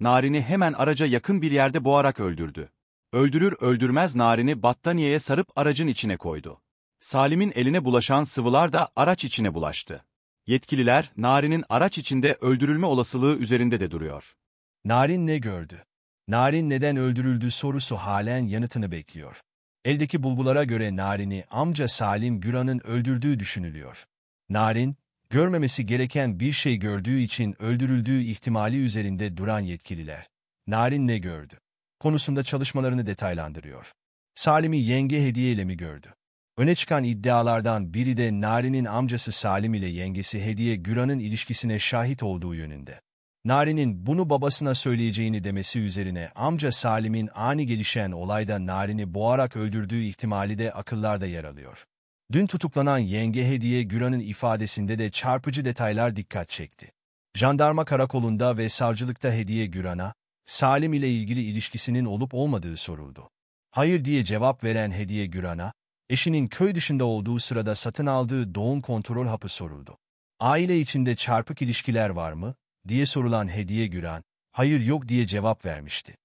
Narin'i hemen araca yakın bir yerde boğarak öldürdü. Öldürür öldürmez Narin'i battaniyeye sarıp aracın içine koydu. Salim'in eline bulaşan sıvılar da araç içine bulaştı. Yetkililer, Narin'in araç içinde öldürülme olasılığı üzerinde de duruyor. Narin ne gördü? Narin neden öldürüldü sorusu halen yanıtını bekliyor. Eldeki bulgulara göre Narin'i amca Salim Güran'ın öldürdüğü düşünülüyor. Narin, görmemesi gereken bir şey gördüğü için öldürüldüğü ihtimali üzerinde duran yetkililer, Narin ne gördü? konusunda çalışmalarını detaylandırıyor. Salim'i yenge hediyeyle mi gördü? Öne çıkan iddialardan biri de Narin'in amcası Salim ile yengesi Hediye Güran'ın ilişkisine şahit olduğu yönünde. Narin'in bunu babasına söyleyeceğini demesi üzerine amca Salim'in ani gelişen olayda Narin'i boğarak öldürdüğü ihtimali de akıllarda yer alıyor. Dün tutuklanan yenge Hediye Güran'ın ifadesinde de çarpıcı detaylar dikkat çekti. Jandarma karakolunda ve savcılıkta Hediye Güran'a, Salim ile ilgili ilişkisinin olup olmadığı soruldu. Hayır diye cevap veren Hediye Güran'a, eşinin köy dışında olduğu sırada satın aldığı doğum kontrol hapı soruldu. Aile içinde çarpık ilişkiler var mı, diye sorulan Hediye Güran, hayır yok diye cevap vermişti.